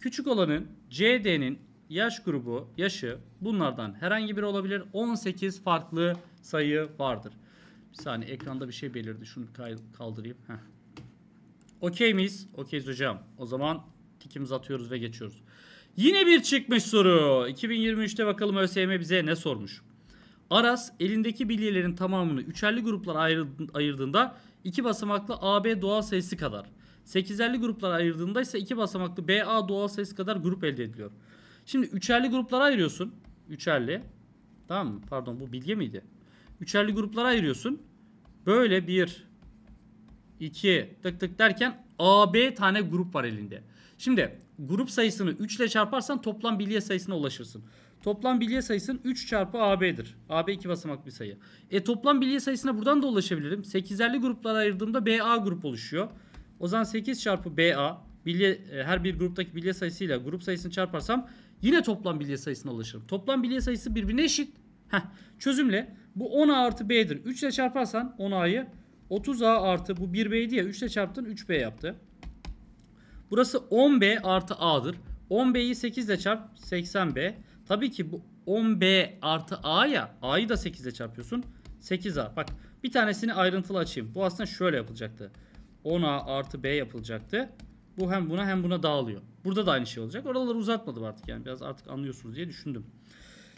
Küçük olanın CD'nin yaş grubu, yaşı bunlardan herhangi biri olabilir. 18 farklı sayı vardır. Bir saniye ekranda bir şey belirdi. Şunu kaldırayım. Heh. Okey miyiz? Okeyiz hocam. O zaman tikimizi atıyoruz ve geçiyoruz. Yine bir çıkmış soru. 2023'te bakalım ÖSYM bize ne sormuş? Aras elindeki bilyelerin tamamını üçerli gruplara ayırdığında iki basamaklı AB doğal sayısı kadar. Sekizerli gruplara ayırdığında ise iki basamaklı BA doğal sayısı kadar grup elde ediliyor. Şimdi üçerli gruplara ayırıyorsun. Üçerli. Tamam mı? Pardon bu bilgi miydi? Üçerli gruplara ayırıyorsun. Böyle bir iki tık tık derken AB tane grup var elinde. Şimdi grup sayısını 3 ile çarparsan toplam bilye sayısına ulaşırsın. Toplam bilye sayısının 3 çarpı AB'dir. AB 2 basamak bir sayı. E toplam bilye sayısına buradan da ulaşabilirim. 8'erli gruplara ayırdığımda BA grup oluşuyor. O zaman 8 çarpı BA bilye, e, her bir gruptaki bilye sayısıyla grup sayısını çarparsam yine toplam bilye sayısına ulaşırım. Toplam bilye sayısı birbirine eşit. Heh, çözümle bu 10A artı B'dir. 3 ile çarparsan 10A'yı 30A artı bu 1B'ydi ya 3 ile çarptın 3B yaptı. Burası 10B artı A'dır. 10B'yi 8 ile çarp 80B. Tabii ki bu 10B artı A ya. A'yı da 8 ile çarpıyorsun. 8A. Bak bir tanesini ayrıntılı açayım. Bu aslında şöyle yapılacaktı. 10A artı B yapılacaktı. Bu hem buna hem buna dağılıyor. Burada da aynı şey olacak. Oraları uzatmadım artık yani. Biraz artık anlıyorsunuz diye düşündüm.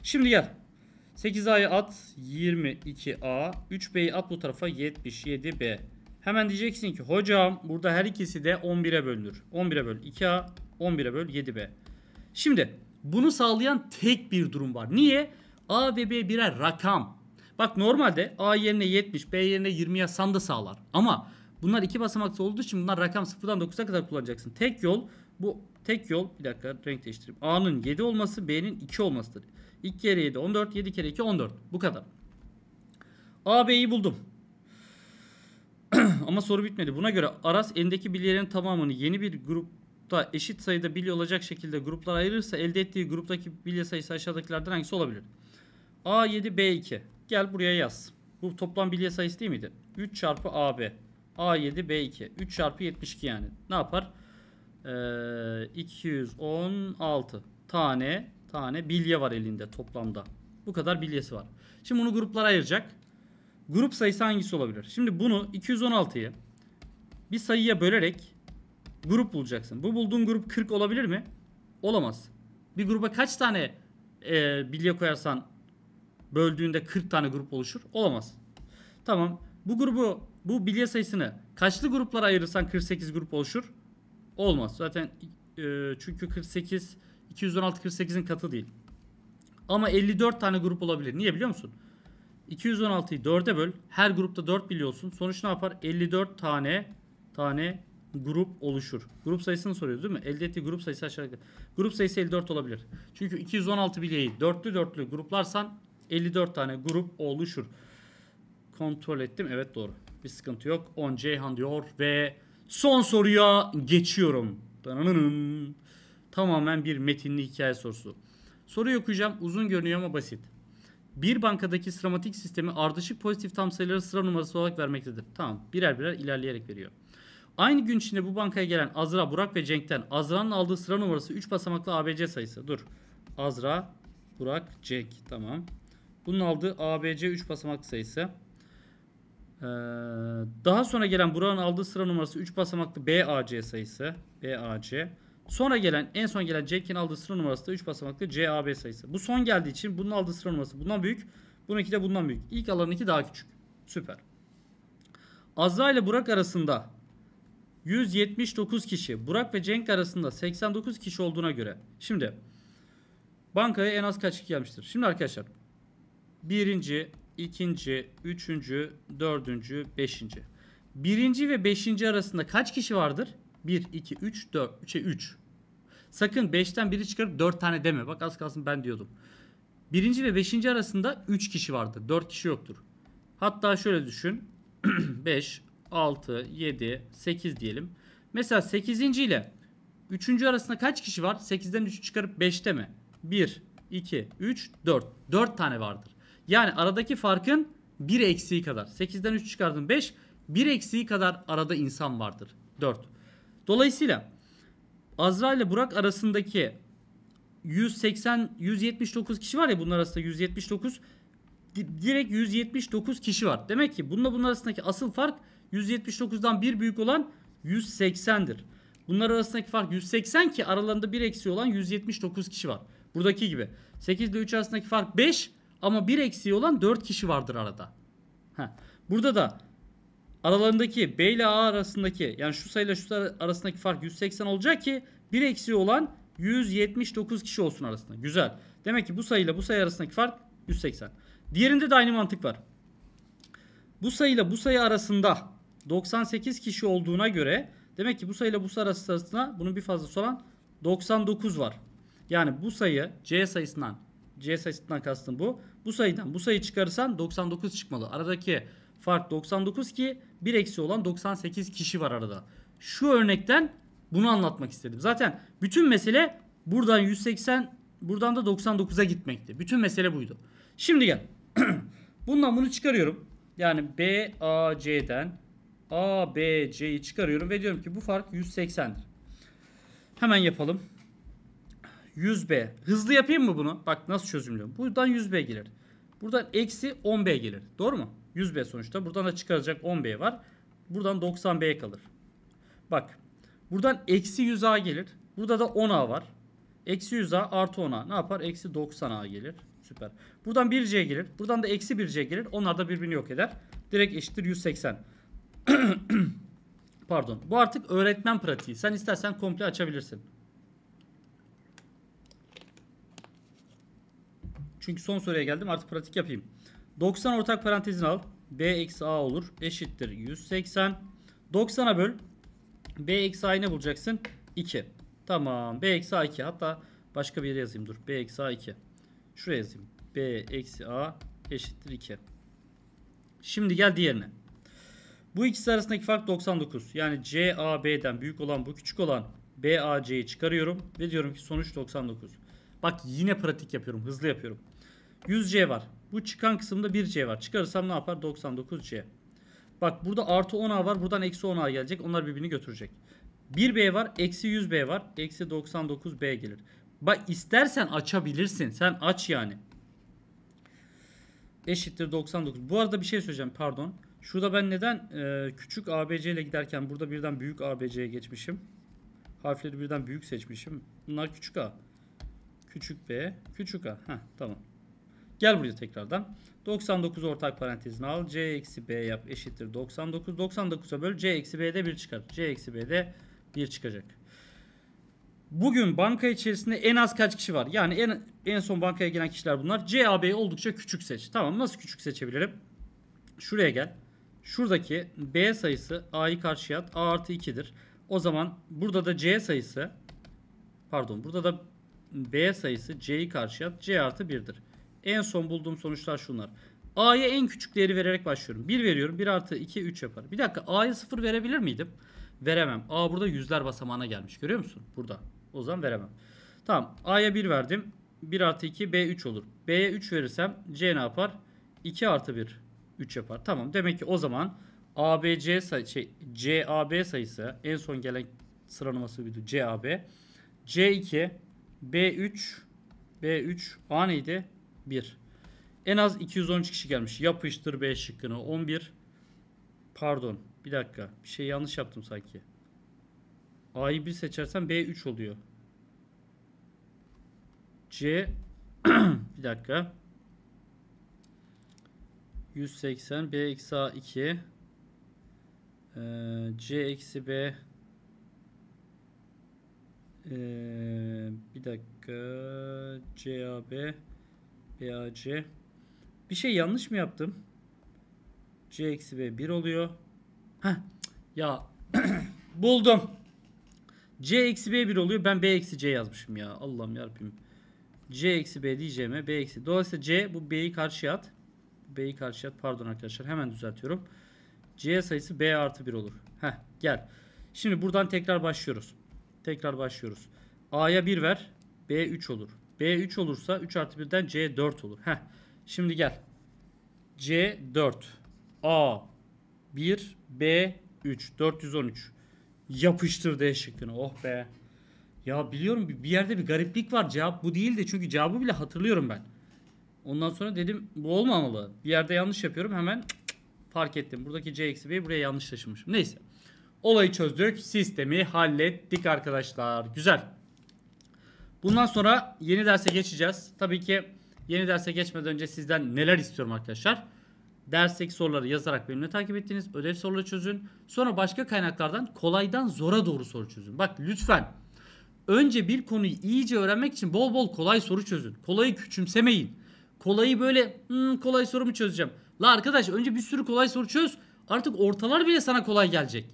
Şimdi gel. 8A'yı at. 22A. 3B'yi at bu tarafa. 77B. Hemen diyeceksin ki hocam burada her ikisi de 11'e bölünür. 11'e böl 2A, 11'e böl 7B. Şimdi bunu sağlayan tek bir durum var. Niye? A ve B birer rakam. Bak normalde A yerine 70, B yerine 20 yazsan da sağlar. Ama bunlar iki basamaklı olduğu için bunlar rakam 0'dan 9'a kadar kullanacaksın. Tek yol bu tek yol bir dakika renk değiştireyim. A'nın 7 olması B'nin 2 olmasıdır. 2 kere 7 14, 7 kere 2 14. Bu kadar. A B'yi buldum. Ama soru bitmedi. Buna göre Aras elindeki bilyelerin tamamını yeni bir grupta eşit sayıda bilgi olacak şekilde gruplar ayırırsa elde ettiği gruptaki bilgi sayısı aşağıdakilerden hangisi olabilir? A7 B2. Gel buraya yaz. Bu toplam bilgi sayısı değil miydi? 3 çarpı AB. A7 B2. 3 çarpı 72 yani. Ne yapar? Ee, 216 tane tane bilye var elinde toplamda. Bu kadar bilyesi var. Şimdi bunu gruplara ayıracak grup sayısı hangisi olabilir? Şimdi bunu 216'yı bir sayıya bölerek grup bulacaksın. Bu bulduğun grup 40 olabilir mi? Olamaz. Bir gruba kaç tane e, bilye koyarsan böldüğünde 40 tane grup oluşur? Olamaz. Tamam. Bu grubu, bu bilye sayısını kaçlı gruplara ayırırsan 48 grup oluşur? Olmaz. Zaten e, çünkü 48, 216 48'in katı değil. Ama 54 tane grup olabilir. Niye biliyor musun? 216'yı 4'e böl. Her grupta 4 biliyorsun. Sonuç ne yapar? 54 tane tane grup oluşur. Grup sayısını soruyor değil mi? Elde ettiği grup sayısı aşağı yukarı. Grup sayısı 54 olabilir. Çünkü 216 bileği dörtlü dörtlü gruplarsan 54 tane grup oluşur. Kontrol ettim. Evet doğru. Bir sıkıntı yok. 10 Ceyhan diyor ve son soruya geçiyorum. Dananın. Tamamen bir metinli hikaye sorusu. Soruyu okuyacağım. Uzun görünüyor ama basit. Bir bankadaki sıramatik sistemi ardışık pozitif tam sayıları sıra numarası olarak vermektedir. Tamam birer birer ilerleyerek veriyor. Aynı gün içinde bu bankaya gelen Azra, Burak ve Cenk'ten Azra'nın aldığı sıra numarası 3 basamaklı ABC sayısı. Dur. Azra, Burak, Cenk. Tamam. Bunun aldığı ABC 3 basamaklı sayısı. Ee, daha sonra gelen Burak'ın aldığı sıra numarası 3 basamaklı BAC sayısı. BAC. Sonra gelen en son gelen Jack'in aldığı sıra numarası da 3 basamaklı CAB sayısı. Bu son geldiği için bunun aldığı sıra numarası bundan büyük. Bununki de bundan büyük. İlk alanın iki daha küçük. Süper. Azra ile Burak arasında 179 kişi, Burak ve Cenk arasında 89 kişi olduğuna göre. Şimdi bankaya en az kaç kişi gelmiştir? Şimdi arkadaşlar birinci, ikinci, üçüncü, dördüncü, beşinci. Birinci ve beşinci arasında kaç kişi vardır? 1, 2, 3, 4. 3'e 3. Sakın 5'ten 1'i çıkarıp 4 tane deme. Bak az kalsın ben diyordum. Birinci ve beşinci arasında 3 kişi vardı 4 kişi yoktur. Hatta şöyle düşün. 5, 6, 7, 8 diyelim. Mesela 8. ile 3. arasında kaç kişi var? 8'den 3'ü çıkarıp 5'te deme 1, 2, 3, 4. 4 tane vardır. Yani aradaki farkın 1 eksiği kadar. 8'den 3 çıkardın 5. 1 eksiği kadar arada insan vardır. 4. Dolayısıyla Azra ile Burak arasındaki 180 179 kişi var ya bunlar arasında 179 direkt 179 kişi var. Demek ki bununla bunun arasındaki asıl fark 179'dan bir büyük olan 180'dir. Bunlar arasındaki fark 180 ki aralarında bir eksiği olan 179 kişi var. Buradaki gibi. 8 ile 3 arasındaki fark 5 ama bir eksiği olan 4 kişi vardır arada. Heh. Burada da aralarındaki B ile A arasındaki yani şu sayıyla şu sayı arasındaki fark 180 olacak ki bir eksiği olan 179 kişi olsun arasında. Güzel. Demek ki bu sayıyla bu sayı arasındaki fark 180. Diğerinde de aynı mantık var. Bu sayıyla bu sayı arasında 98 kişi olduğuna göre demek ki bu sayıyla bu sayı arasında bunun bir fazlası olan 99 var. Yani bu sayı C sayısından C sayısından kastım bu. Bu sayıdan bu sayı çıkarırsan 99 çıkmalı. Aradaki fark 99 ki bir eksi olan 98 kişi var arada. Şu örnekten bunu anlatmak istedim. Zaten bütün mesele buradan 180 buradan da 99'a gitmekti. Bütün mesele buydu. Şimdi gel. Bundan bunu çıkarıyorum. Yani B A C'den A B C'yi çıkarıyorum ve diyorum ki bu fark 180'dir. Hemen yapalım. 100B. Hızlı yapayım mı bunu? Bak nasıl çözümlüyorum. Buradan 100B gelir. Buradan eksi 10B gelir. Doğru mu? 100B sonuçta. Buradan da çıkaracak 10B var. Buradan 90B kalır. Bak. Buradan eksi 100A gelir. Burada da 10A var. Eksi 100A artı 10A. Ne yapar? Eksi 90A gelir. Süper. Buradan 1C gelir. Buradan da eksi 1C gelir. Onlar da birbirini yok eder. Direkt eşittir 180. Pardon. Bu artık öğretmen pratiği. Sen istersen komple açabilirsin. Çünkü son soruya geldim. Artık pratik yapayım. 90 ortak parantezin al. B eksi A olur. Eşittir 180. 90'a böl. B eksi A'yı ne bulacaksın? 2. Tamam. B eksi A 2. Hatta başka bir yere yazayım. Dur. B eksi A 2. Şuraya yazayım. B eksi A eşittir 2. Şimdi gel diğerine. Bu ikisi arasındaki fark 99. Yani CAB'den büyük olan bu küçük olan BAC'yi çıkarıyorum ve diyorum ki sonuç 99. Bak yine pratik yapıyorum, hızlı yapıyorum. 100C var. Bu çıkan kısımda 1C var. Çıkarırsam ne yapar? 99C. Bak burada artı 10A var. Buradan eksi 10A gelecek. Onlar birbirini götürecek. 1B var. Eksi 100B var. Eksi 99B gelir. Bak istersen açabilirsin. Sen aç yani. Eşittir 99. Bu arada bir şey söyleyeceğim. Pardon. Şurada ben neden e, küçük ABC ile giderken burada birden büyük ABC'ye geçmişim? Harfleri birden büyük seçmişim. Bunlar küçük A. Küçük B. Küçük A. Heh, tamam. Gel buraya tekrardan. 99 ortak parantezini al. C eksi B yap eşittir 99. 99'a böl. C eksi B'de 1 çıkar. C eksi B'de 1 çıkacak. Bugün banka içerisinde en az kaç kişi var? Yani en en son bankaya gelen kişiler bunlar. C a CAB'yi oldukça küçük seç. Tamam nasıl küçük seçebilirim? Şuraya gel. Şuradaki B sayısı A'yı karşıya at. A artı 2'dir. O zaman burada da C sayısı pardon burada da B sayısı C'yi karşıya at. C artı 1'dir en son bulduğum sonuçlar şunlar. A'ya en küçük değeri vererek başlıyorum. 1 veriyorum. 1 artı 2 3 yapar. Bir dakika A'ya 0 verebilir miydim? Veremem. A burada yüzler basamağına gelmiş. Görüyor musun? Burada. O zaman veremem. Tamam. A'ya 1 verdim. 1 artı 2 B 3 olur. B'ye 3 verirsem C ne yapar? 2 artı 1 3 yapar. Tamam. Demek ki o zaman A B C sayı şey B sayısı en son gelen sıra numarası buydu. CAB. C2 B3 B3 A neydi? 1. En az 213 kişi gelmiş. Yapıştır B şıkkını. 11. Pardon. Bir dakika. Bir şey yanlış yaptım sanki. A'yı 1 seçersen B3 oluyor. C bir dakika. 180 B eksi A 2 ee, C eksi B ee, bir dakika c CAB BAC. Bir şey yanlış mı yaptım? C eksi B 1 oluyor. Heh. Ya buldum. C eksi B 1 oluyor. Ben B eksi C yazmışım ya. Allah'ım yarabbim. C eksi B diyeceğime B eksi. Dolayısıyla C bu B'yi karşıya at. B'yi karşıya at. Pardon arkadaşlar. Hemen düzeltiyorum. C sayısı B artı 1 olur. Heh gel. Şimdi buradan tekrar başlıyoruz. Tekrar başlıyoruz. A'ya 1 ver. B 3 olur. B3 olursa 3 artı 1'den C4 olur. Heh. Şimdi gel. C4. A 1 B 3 413. Yapıştır D şıkkını. Oh be. Ya biliyorum bir yerde bir gariplik var. Cevap bu değildi. Çünkü cevabı bile hatırlıyorum ben. Ondan sonra dedim bu olmamalı. Bir yerde yanlış yapıyorum. Hemen fark ettim. Buradaki C eksi B'yi buraya yanlış taşımışım. Neyse. Olayı çözdük. Sistemi hallettik arkadaşlar. Güzel. Bundan sonra yeni derse geçeceğiz. Tabii ki yeni derse geçmeden önce sizden neler istiyorum arkadaşlar? Dersteki soruları yazarak benimle takip ettiniz, ödev soruları çözün. Sonra başka kaynaklardan kolaydan zora doğru soru çözün. Bak lütfen önce bir konuyu iyice öğrenmek için bol bol kolay soru çözün. Kolayı küçümsemeyin. Kolayı böyle hmm, kolay soru mu çözeceğim? La arkadaş önce bir sürü kolay soru çöz. Artık ortalar bile sana kolay gelecek.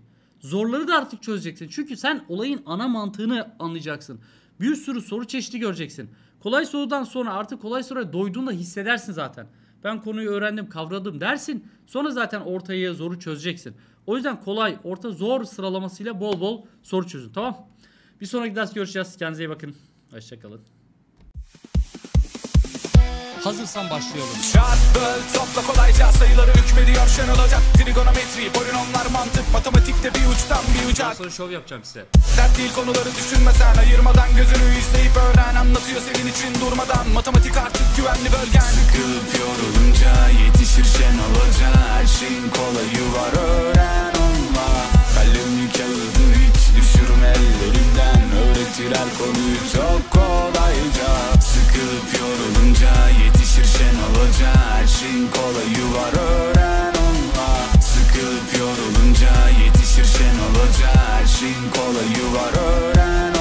Zorları da artık çözeceksin. Çünkü sen olayın ana mantığını anlayacaksın. Bir sürü soru çeşidi göreceksin. Kolay sorudan sonra artık kolay soruya doyduğunda hissedersin zaten. Ben konuyu öğrendim, kavradım dersin. Sonra zaten ortayı zoru çözeceksin. O yüzden kolay, orta, zor sıralamasıyla bol bol soru çözün. Tamam? Bir sonraki ders görüşeceğiz. Kendinize iyi bakın. Hoşçakalın. Hazırsan başlayalım. Çarp, böl, topla kolayca sayıları hükmediyor şen olacak. Trigonometri, polinomlar, mantık, matematikte bir uçtan bir uca. Ben sonra şov yapacağım size. Dert değil konuları düşünmesen, ayırmadan gözünü izleyip öğren. Anlatıyor senin için durmadan, matematik artık güvenli bölgen. Sıkılıp yorulunca yetişir şen olacak. Her şeyin kolayı var öğren onunla. Kalemli kağıdı Düşürüm ellerimden öğretirler konuyu çok kolayca Sıkılıp yorulunca yetişir şen olunca Her şeyin kolayı var öğren onunla Sıkılıp yorulunca yetişir şen olunca Her şeyin kolayı var öğren